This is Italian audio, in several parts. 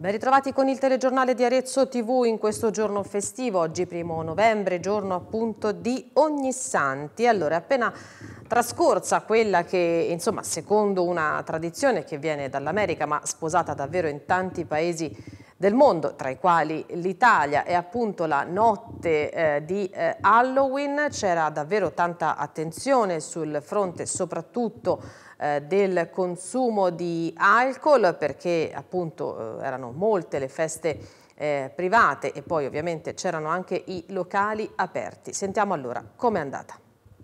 Ben ritrovati con il telegiornale di Arezzo TV in questo giorno festivo, oggi primo novembre, giorno appunto di Ognissanti. Allora, appena trascorsa quella che, insomma, secondo una tradizione che viene dall'America, ma sposata davvero in tanti paesi del mondo, tra i quali l'Italia è appunto la notte eh, di eh, Halloween, c'era davvero tanta attenzione sul fronte soprattutto eh, del consumo di alcol perché appunto eh, erano molte le feste eh, private e poi ovviamente c'erano anche i locali aperti. Sentiamo allora com'è andata.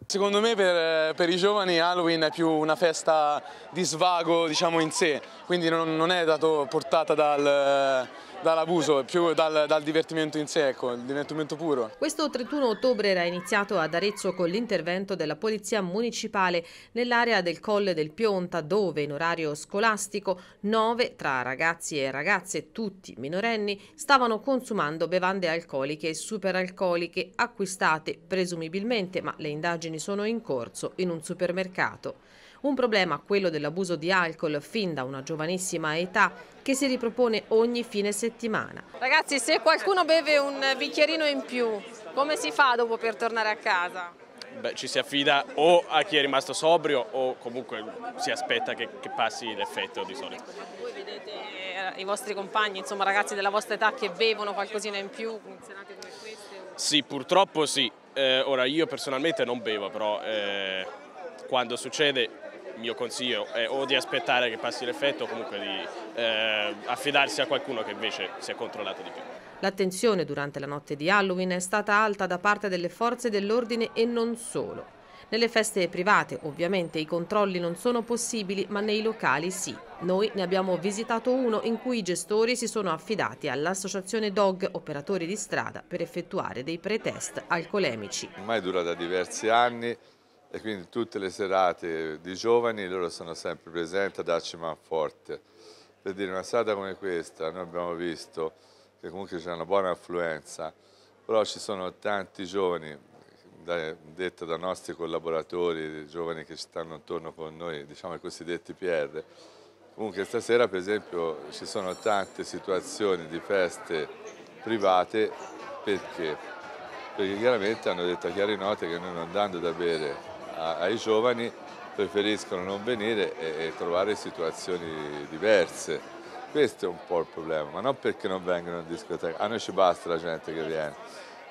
Secondo me per, eh, per, i giovani Halloween è più una festa di svago diciamo in sé, quindi non, non è dato portata dal dall'abuso, più dal, dal, divertimento in sé, ecco, il divertimento puro. Questo 31 ottobre era iniziato ad Arezzo con l'intervento della Polizia Municipale nell'area del Colle del Pionta, dove in orario scolastico nove tra ragazzi e ragazze, tutti minorenni, stavano consumando bevande alcoliche e superalcoliche acquistate presumibilmente, ma le indagini sono in corso, in un supermercato. Un problema, quello dell'abuso di alcol fin da una giovanissima età che si ripropone ogni fine settimana. Ragazzi, se qualcuno beve un bicchierino in più, come si fa dopo per tornare a casa? Beh, ci si affida o a chi è rimasto sobrio o comunque si aspetta che, che passi l'effetto di solito. Voi vedete eh, i vostri compagni, insomma ragazzi della vostra età che bevono qualcosina in più in come queste? Sì, purtroppo sì. Eh, ora io personalmente non bevo, però eh, quando succede il mio consiglio è o di aspettare che passi l'effetto o comunque di eh, affidarsi a qualcuno che invece si è controllato di più. L'attenzione durante la notte di Halloween è stata alta da parte delle forze dell'ordine e non solo. Nelle feste private ovviamente i controlli non sono possibili, ma nei locali sì. Noi ne abbiamo visitato uno in cui i gestori si sono affidati all'associazione DOG Operatori di Strada per effettuare dei pretest alcolemici. Ormai dura da diversi anni, e quindi tutte le serate di giovani loro sono sempre presenti a darci man forte. Per dire, una serata come questa, noi abbiamo visto che comunque c'è una buona affluenza, però ci sono tanti giovani, detto da nostri collaboratori, giovani che stanno intorno con noi, diciamo i cosiddetti PR. Comunque stasera per esempio ci sono tante situazioni di feste private perché? Perché chiaramente hanno detto a chiari note che noi non andando da bere ai giovani preferiscono non venire e, trovare situazioni diverse. Questo è un po' il problema, ma non perché non vengono in discoteca, a noi ci basta la gente che viene.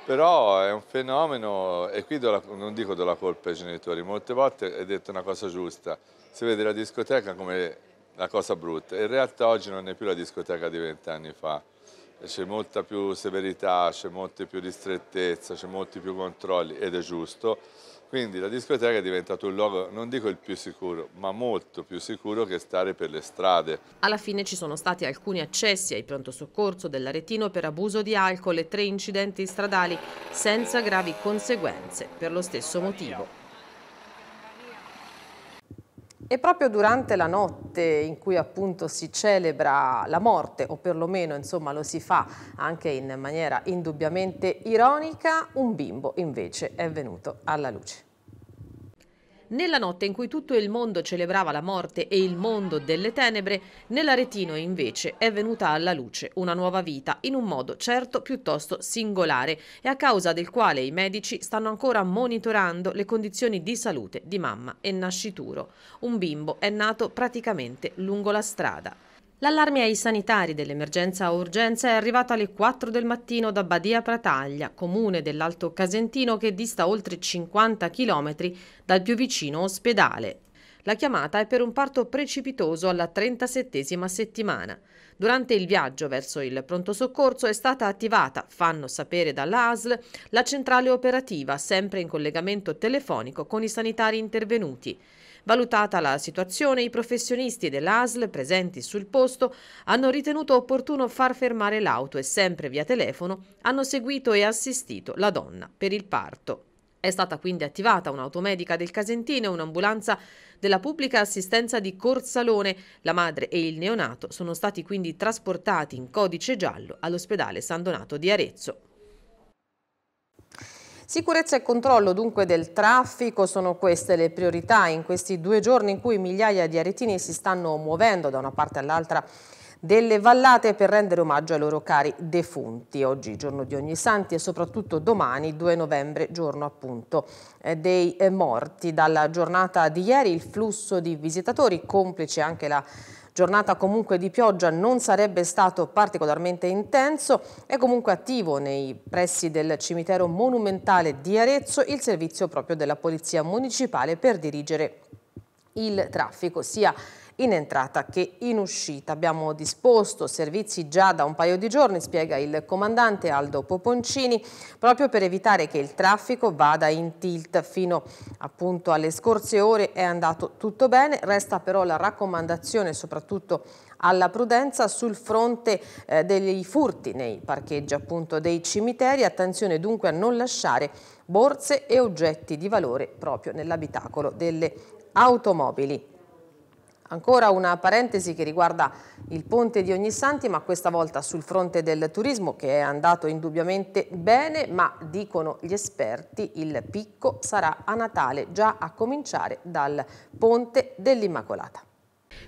Però è un fenomeno, e qui la, non dico della colpa ai genitori, molte volte è detta una cosa giusta, si vede la discoteca come la cosa brutta, in realtà oggi non è più la discoteca di vent'anni fa, c'è molta più severità, c'è molta più ristrettezza, c'è molti più controlli ed è giusto, quindi la discoteca è diventato un luogo, non dico il più sicuro, ma molto più sicuro che stare per le strade. Alla fine ci sono stati alcuni accessi ai pronto soccorso dell'Aretino per abuso di alcol e tre incidenti stradali senza gravi conseguenze per lo stesso motivo. E proprio durante la notte in cui appunto si celebra la morte, o perlomeno insomma lo si fa anche in maniera indubbiamente ironica, un bimbo invece è venuto alla luce. Nella notte in cui tutto il mondo celebrava la morte e il mondo delle tenebre, nell'Aretino invece è venuta alla luce una nuova vita in un modo certo piuttosto singolare e a causa del quale i medici stanno ancora monitorando le condizioni di salute di mamma e nascituro. Un bimbo è nato praticamente lungo la strada. L'allarme ai sanitari dell'emergenza urgenza è arrivato alle 4 del mattino da Badia Prataglia, comune dell'Alto Casentino che dista oltre 50 km dal più vicino ospedale. La chiamata è per un parto precipitoso alla 37 settimana. Durante il viaggio verso il pronto soccorso è stata attivata, fanno sapere dalla ASL, la centrale operativa, sempre in collegamento telefonico con i sanitari intervenuti. Valutata la situazione, i professionisti dell'ASL presenti sul posto hanno ritenuto opportuno far fermare l'auto e sempre via telefono hanno seguito e assistito la donna per il parto. È stata quindi attivata un'automedica del Casentino e un'ambulanza della pubblica assistenza di Corsalone. La madre e il neonato sono stati quindi trasportati in codice giallo all'ospedale San Donato di Arezzo. Sicurezza e controllo dunque del traffico sono queste le priorità in questi due giorni in cui migliaia di aretini si stanno muovendo da una parte all'altra delle vallate per rendere omaggio ai loro cari defunti. Oggi giorno di ogni santi e soprattutto domani 2 novembre giorno appunto eh, dei eh, morti. Dalla giornata di ieri il flusso di visitatori complice anche la Giornata comunque di pioggia non sarebbe stato particolarmente intenso, è comunque attivo nei pressi del cimitero monumentale di Arezzo il servizio proprio della Polizia Municipale per dirigere il traffico, sia in entrata che in uscita. Abbiamo disposto servizi già da un paio di giorni, spiega il comandante Aldo Poponcini, proprio per evitare che il traffico vada in tilt fino appunto alle scorse ore è andato tutto bene, resta però la raccomandazione soprattutto alla prudenza sul fronte eh, dei furti nei parcheggi appunto dei cimiteri, attenzione dunque a non lasciare borse e oggetti di valore proprio nell'abitacolo delle automobili. Ancora una parentesi che riguarda il ponte di Ognissanti, ma questa volta sul fronte del turismo che è andato indubbiamente bene, ma dicono gli esperti il picco sarà a Natale, già a cominciare dal ponte dell'Immacolata.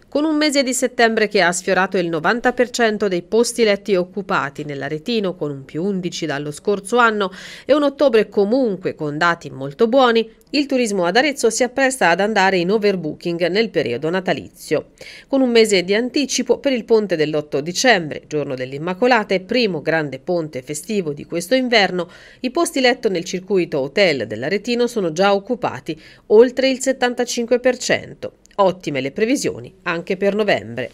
Con un mese di settembre che ha sfiorato il 90% dei posti letti occupati nell'Aretino con un più 11 dallo scorso anno e un ottobre comunque con dati molto buoni, il turismo ad Arezzo si appresta ad andare in overbooking nel periodo natalizio. Con un mese di anticipo per il ponte dell'8 dicembre, giorno dell'Immacolata e primo grande ponte festivo di questo inverno, i posti letto nel circuito hotel dell'Aretino sono già occupati oltre il 75%. Ottime le previsioni anche per novembre.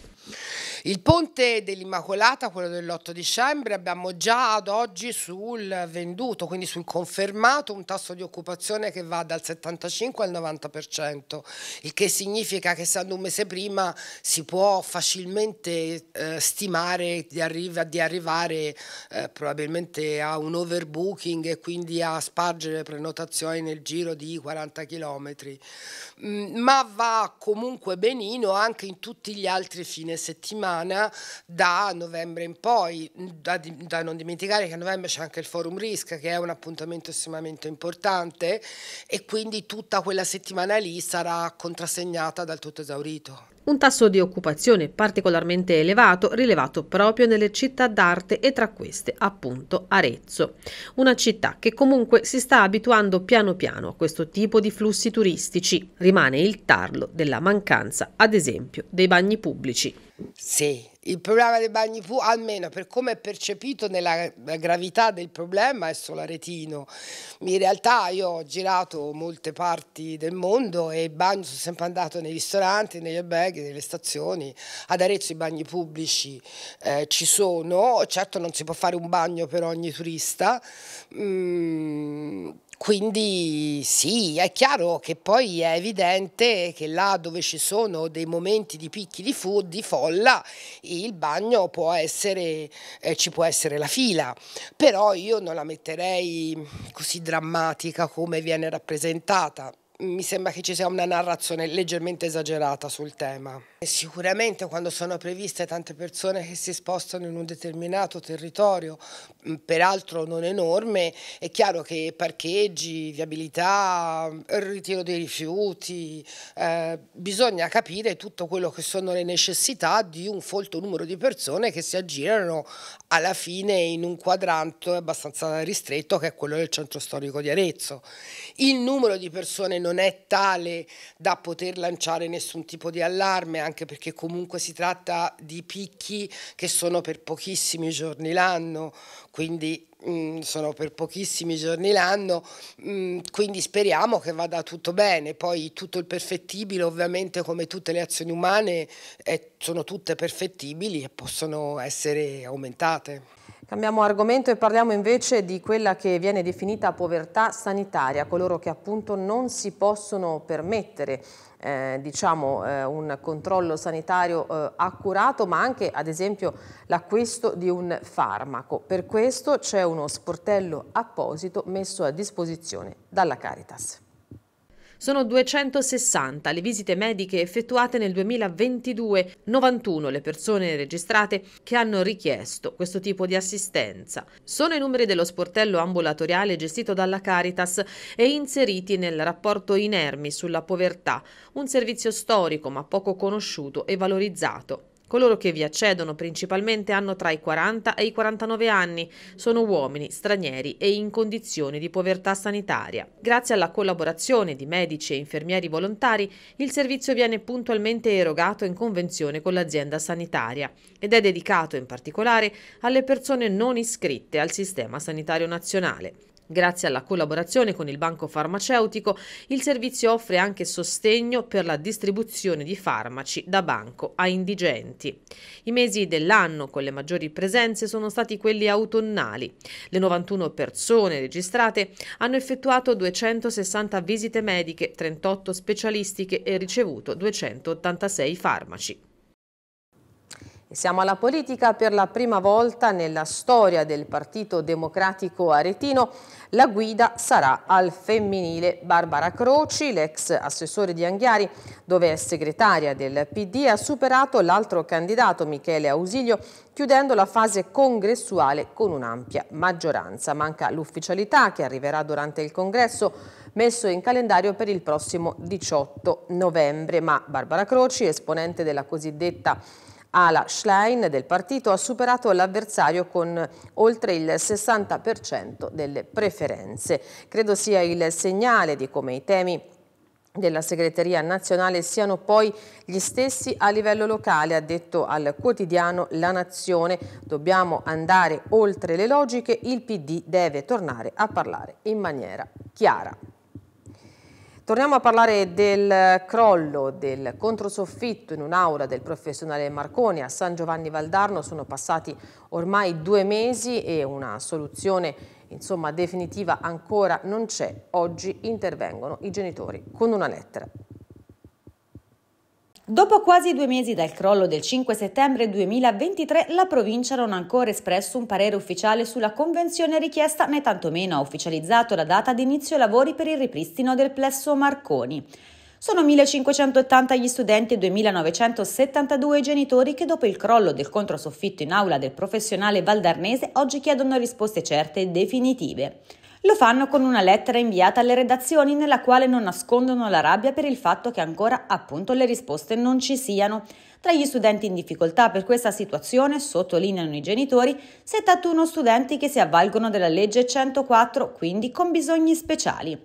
Il ponte dell'Immacolata, quello dell'8 dicembre, abbiamo già ad oggi sul venduto, quindi sul confermato, un tasso di occupazione che va dal 75 al 90%, il che significa che essendo un mese prima si può facilmente eh, stimare di, arri di arrivare eh, probabilmente a un overbooking e quindi a spargere prenotazioni nel giro di 40 km, mm, ma va comunque benino anche in tutti gli altri fine settimana settimana da novembre in poi, da, da non dimenticare che a novembre c'è anche il forum RISC che è un appuntamento estremamente importante e quindi tutta quella settimana lì sarà contrassegnata dal tutto esaurito. Un tasso di occupazione particolarmente elevato rilevato proprio nelle città d'arte e tra queste appunto Arezzo, una città che comunque si sta abituando piano piano a questo tipo di flussi turistici. Rimane il tarlo della mancanza, ad esempio, dei bagni pubblici. Sì, il problema dei bagni pubblici, almeno per come è percepito nella gravità del problema, è solo solaretino. In realtà io ho girato molte parti del mondo e il bagno sono sempre andato nei ristoranti, negli alberghi, nelle stazioni. Ad Arezzo i bagni pubblici eh, ci sono, certo non si può fare un bagno per ogni turista. Mm, quindi sì, è chiaro che poi è evidente che là dove ci sono dei momenti di picchi di, fu, di folla, il bagno può essere, eh, ci può essere la fila, però io non la metterei così drammatica come viene rappresentata mi sembra che ci sia una narrazione leggermente esagerata sul tema. Sicuramente quando sono previste tante persone che si spostano in un determinato territorio peraltro non enorme, è chiaro che parcheggi, viabilità, ritiro dei rifiuti, eh, bisogna capire tutto quello che sono le necessità di un folto numero di persone che si aggirano alla fine in un quadrante abbastanza ristretto che è quello del centro storico di Arezzo. Il numero di persone non è tale da poter lanciare nessun tipo di allarme, anche perché comunque si tratta di picchi che sono per pochissimi giorni l'anno quindi mh, mm, sono per pochissimi giorni l'anno, mm, quindi speriamo che vada tutto bene, poi tutto il perfettibile ovviamente come tutte le azioni umane è, eh, sono tutte perfettibili e possono essere aumentate. Cambiamo argomento e parliamo invece di quella che viene definita povertà sanitaria, coloro che appunto non si possono permettere eh, diciamo, eh, un controllo sanitario eh, accurato, ma anche ad esempio l'acquisto di un farmaco. Per questo c'è uno sportello apposito messo a disposizione dalla Caritas. Sono 260 le visite mediche effettuate nel 2022, 91 le persone registrate che hanno richiesto questo tipo di assistenza. Sono i numeri dello sportello ambulatoriale gestito dalla Caritas e inseriti nel rapporto Inermi sulla povertà, un servizio storico ma poco conosciuto e valorizzato. Coloro che vi accedono principalmente hanno tra i 40 e i 49 anni, sono uomini, stranieri e in condizioni di povertà sanitaria. Grazie alla collaborazione di medici e infermieri volontari, il servizio viene puntualmente erogato in convenzione con l'azienda sanitaria ed è dedicato in particolare alle persone non iscritte al Sistema Sanitario Nazionale. Grazie alla collaborazione con il Banco Farmaceutico, il servizio offre anche sostegno per la distribuzione di farmaci da banco a indigenti. I mesi dell'anno con le maggiori presenze sono stati quelli autunnali. Le 91 persone registrate hanno effettuato 260 visite mediche, 38 specialistiche e ricevuto 286 farmaci siamo alla politica per la prima volta nella storia del Partito Democratico Aretino. La guida sarà al femminile. Barbara Croci, l'ex assessore di Anghiari, dove è segretaria del PD, ha superato l'altro candidato Michele Ausilio, chiudendo la fase congressuale con un'ampia maggioranza. Manca l'ufficialità che arriverà durante il congresso messo in calendario per il prossimo 18 novembre, ma Barbara Croci, esponente della cosiddetta Ala Schlein del partito ha superato l'avversario con oltre il 60% delle preferenze. Credo sia il segnale di come i temi della segreteria nazionale siano poi gli stessi a livello locale, ha detto al quotidiano La Nazione. Dobbiamo andare oltre le logiche, il PD deve tornare a parlare in maniera chiara. Torniamo a parlare del crollo del controsoffitto in un'aula del professionale Marconi a San Giovanni Valdarno. Sono passati ormai due mesi e una soluzione insomma, definitiva ancora non c'è. Oggi intervengono i genitori con una lettera. Dopo quasi due mesi dal crollo del 5 settembre 2023, la provincia non ha ancora espresso un parere ufficiale sulla convenzione richiesta né tantomeno ha ufficializzato la data di inizio lavori per il ripristino del plesso Marconi. Sono 1580 gli studenti e 2972 i genitori che dopo il crollo del controsoffitto in aula del professionale valdarnese oggi chiedono risposte certe e definitive. Lo fanno con una lettera inviata alle redazioni nella quale non nascondono la rabbia per il fatto che ancora appunto le risposte non ci siano. Tra gli studenti in difficoltà per questa situazione, sottolineano i genitori, 71 studenti che si avvalgono della legge 104, quindi con bisogni speciali.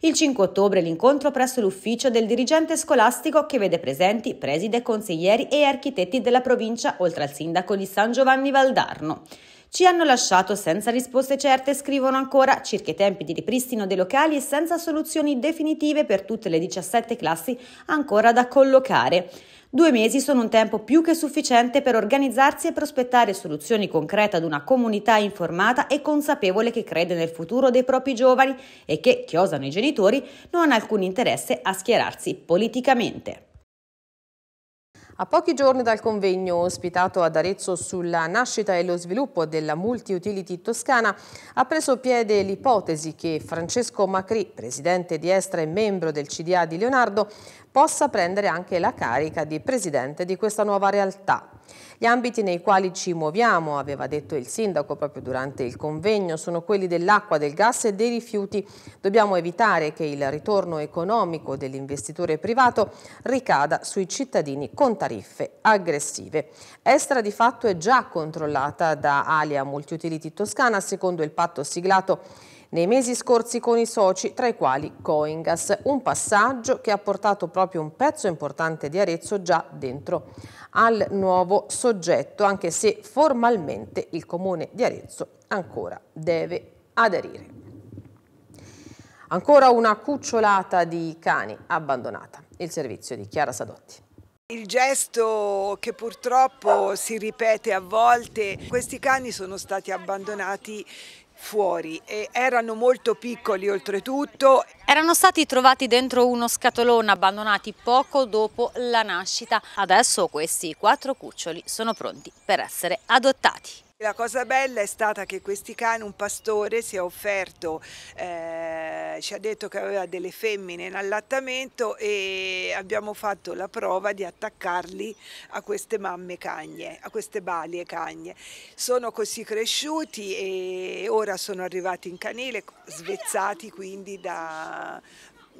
Il 5 ottobre l'incontro presso l'ufficio del dirigente scolastico che vede presenti preside, consiglieri e architetti della provincia, oltre al sindaco di San Giovanni Valdarno ci hanno lasciato senza risposte certe, scrivono ancora, circa i tempi di ripristino dei locali e senza soluzioni definitive per tutte le 17 classi ancora da collocare. Due mesi sono un tempo più che sufficiente per organizzarsi e prospettare soluzioni concrete ad una comunità informata e consapevole che crede nel futuro dei propri giovani e che, che osano i genitori, non ha alcun interesse a schierarsi politicamente. A pochi giorni dal convegno ospitato ad Arezzo sulla nascita e lo sviluppo della multi-utility toscana, ha preso piede l'ipotesi che Francesco Macri, presidente di Estra e membro del CDA di Leonardo, possa prendere anche la carica di presidente di questa nuova realtà. Gli ambiti nei quali ci muoviamo, aveva detto il sindaco proprio durante il convegno, sono quelli dell'acqua, del gas e dei rifiuti. Dobbiamo evitare che il ritorno economico dell'investitore privato ricada sui cittadini con tariffe aggressive. Estra di fatto è già controllata da Alia Multiutility Toscana secondo il patto siglato nei mesi scorsi con i soci, tra i quali Coingas, un passaggio che ha portato proprio un pezzo importante di Arezzo già dentro al nuovo soggetto, anche se formalmente il comune di Arezzo ancora deve aderire. Ancora una cucciolata di cani abbandonata. Il servizio di Chiara Sadotti. Il gesto che purtroppo si ripete a volte, questi cani sono stati abbandonati fuori e erano molto piccoli oltretutto. Erano stati trovati dentro uno scatolone abbandonati poco dopo la nascita. Adesso questi quattro cuccioli sono pronti per essere adottati. La cosa bella è stata che questi cani, un pastore si è offerto, eh, ci ha detto che aveva delle femmine in allattamento e abbiamo fatto la prova di attaccarli a queste mamme cagne, a queste balie cagne. Sono così cresciuti e ora sono arrivati in canile, svezzati quindi da,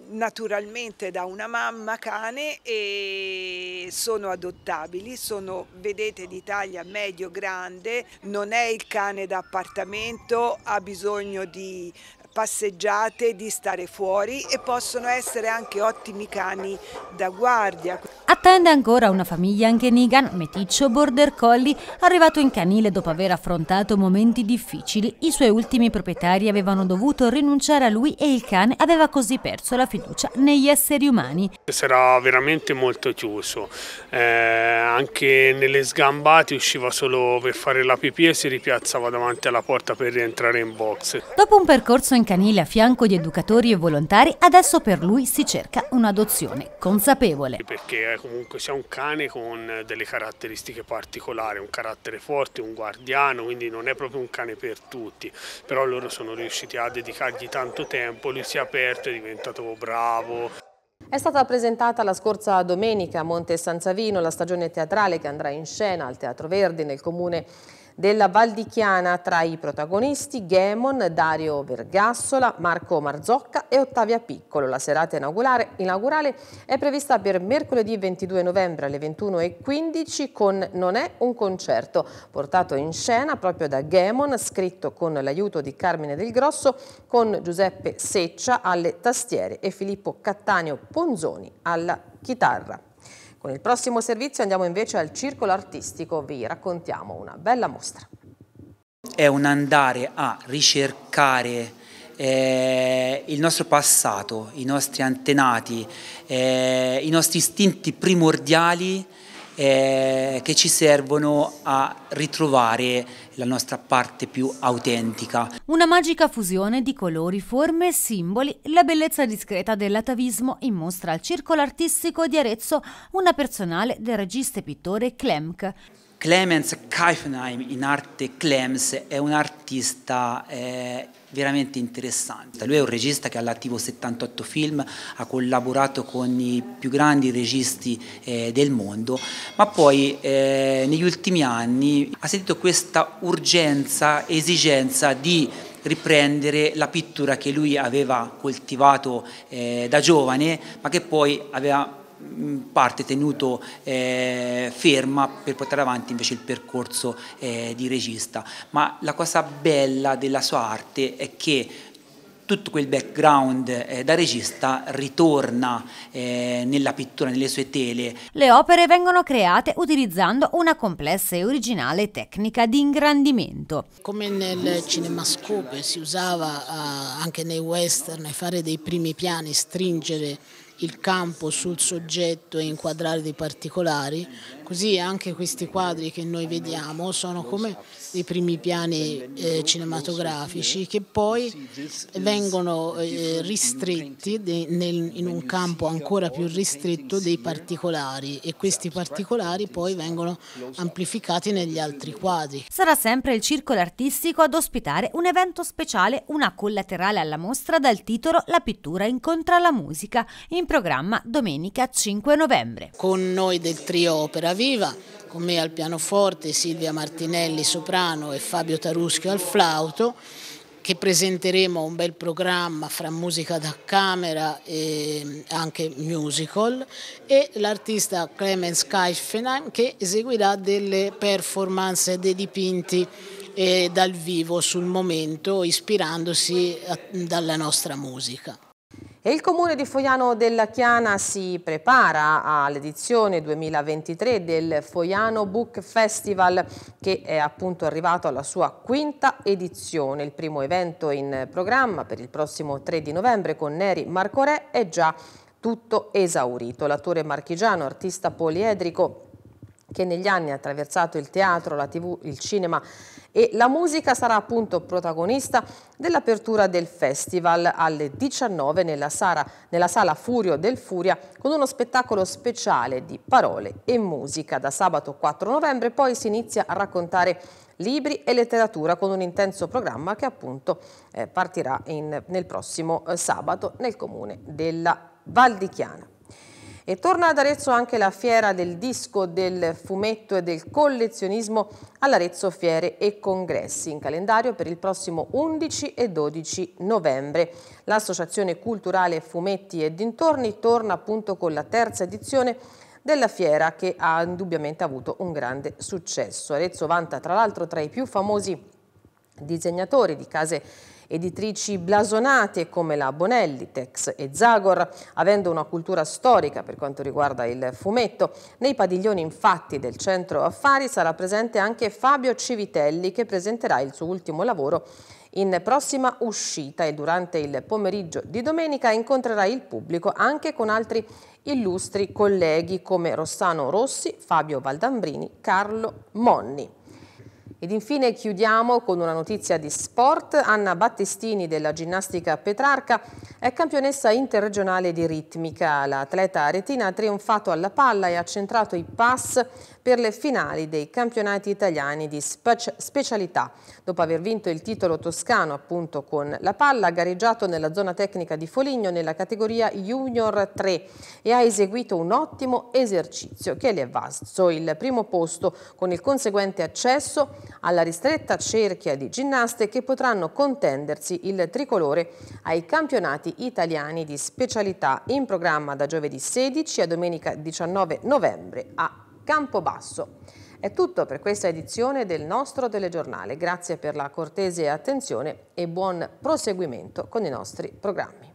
naturalmente da una mamma cane e sono adottabili, sono vedete di taglia medio-grande, non è il cane d'appartamento, ha bisogno di passeggiate, di stare fuori e possono essere anche ottimi cani da guardia. Attende ancora una famiglia anche Nigan, meticcio border collie, arrivato in canile dopo aver affrontato momenti difficili. I suoi ultimi proprietari avevano dovuto rinunciare a lui e il cane aveva così perso la fiducia negli esseri umani. Sarà veramente molto chiuso, eh, anche nelle sgambate usciva solo per fare la pipì e si ripiazzava davanti alla porta per rientrare in box. Dopo un percorso in in canile a fianco di educatori e volontari, adesso per lui si cerca un'adozione consapevole. Perché eh, comunque sia un cane con delle caratteristiche particolari, un carattere forte, un guardiano, quindi non è proprio un cane per tutti, però loro sono riusciti a dedicargli tanto tempo, lui si è aperto, è diventato bravo. È stata presentata la scorsa domenica a Monte San Savino la stagione teatrale che andrà in scena al Teatro Verdi nel comune della Valdichiana tra i protagonisti Gemon, Dario Vergassola, Marco Marzocca e Ottavia Piccolo. La serata inaugurale, inaugurale è prevista per mercoledì 22 novembre alle 21.15 con Non è un concerto, portato in scena proprio da Gemon, scritto con l'aiuto di Carmine Del Grosso, con Giuseppe Seccia alle tastiere e Filippo Cattaneo Ponzoni alla chitarra. Con il prossimo servizio andiamo invece al Circolo Artistico, vi raccontiamo una bella mostra. È un andare a ricercare eh, il nostro passato, i nostri antenati, eh, i nostri istinti primordiali eh, che ci servono a ritrovare la nostra parte più autentica. Una magica fusione di colori, forme e simboli, la bellezza discreta dell'atavismo in mostra al Circolo Artistico di Arezzo una personale del regista e pittore Klemk. Clemens Kaifenheim, in arte Clems, è un artista eh, veramente interessante. Lui è un regista che ha all'attivo 78 film, ha collaborato con i più grandi registi eh, del mondo, ma poi eh, negli ultimi anni ha sentito questa urgenza, esigenza di riprendere la pittura che lui aveva coltivato eh, da giovane, ma che poi aveva Mm, parte tenuto eh, ferma per portare avanti invece il percorso eh, di regista. Ma la cosa bella della sua arte è che tutto quel background eh, da regista ritorna eh, nella pittura, nelle sue tele. Le opere vengono create utilizzando una complessa e originale tecnica di ingrandimento. Come nel cinemascope si usava eh, anche nei western fare dei primi piani, stringere il campo sul soggetto e inquadrare dei particolari, così anche questi quadri che noi vediamo sono come i primi piani eh, cinematografici che poi vengono eh, ristretti de, nel, in un campo ancora più ristretto dei particolari e questi particolari poi vengono amplificati negli altri quadri. Sarà sempre il circolo artistico ad ospitare un evento speciale, una collaterale alla mostra dal titolo La pittura incontra la musica, in programma domenica 5 novembre. Con noi del Trio Opera Viva con me al pianoforte Silvia Martinelli soprano e Fabio Taruschio al flauto che presenteremo un bel programma fra musica da camera e anche musical e l'artista Clemens Kaifenheim che eseguirà delle performance dei dipinti eh, dal vivo sul momento ispirandosi dalla nostra musica. E il comune di Foiano della Chiana si prepara all'edizione 2023 del Foiano Book Festival che è appunto arrivato alla sua quinta edizione. Il primo evento in programma per il prossimo 3 di novembre con Neri Marcorè è già tutto esaurito. L'attore marchigiano, artista poliedrico che negli anni ha attraversato il teatro, la tv, il cinema e la musica sarà appunto protagonista dell'apertura del festival alle 19 nella, Sara, nella, sala Furio del Furia con uno spettacolo speciale di parole e musica. Da sabato 4 novembre poi si inizia a raccontare libri e letteratura con un intenso programma che appunto eh, partirà in, nel prossimo eh, sabato nel comune della Val di Chiana. E torna ad Arezzo anche la fiera del disco, del fumetto e del collezionismo all'Arezzo Fiere e Congressi in calendario per il prossimo 11 e 12 novembre. L'Associazione Culturale Fumetti e Dintorni torna appunto con la terza edizione della fiera che ha indubbiamente avuto un grande successo. Arezzo vanta tra l'altro tra i più famosi disegnatori di case editrici blasonate come la Bonelli, Tex e Zagor, avendo una cultura storica per quanto riguarda il fumetto. Nei padiglioni infatti del centro affari sarà presente anche Fabio Civitelli che presenterà il suo ultimo lavoro in prossima uscita e durante il pomeriggio di domenica incontrerà il pubblico anche con altri illustri colleghi come Rossano Rossi, Fabio Valdambrini, Carlo Monni. Ed infine chiudiamo con una notizia di sport. Anna Battistini della ginnastica Petrarca è campionessa interregionale di ritmica. L'atleta aretina ha trionfato alla palla e ha centrato i pass per le finali dei campionati italiani di specialità. Dopo aver vinto il titolo toscano appunto con la palla, ha gareggiato nella zona tecnica di Foligno nella categoria Junior 3 e ha eseguito un ottimo esercizio che le è valso il primo posto con il conseguente accesso alla ristretta cerchia di ginnaste che potranno contendersi il tricolore ai campionati italiani di specialità in programma da giovedì 16 a domenica 19 novembre a Campobasso. È tutto per questa edizione del nostro telegiornale. Grazie per la cortese attenzione e buon proseguimento con i nostri programmi.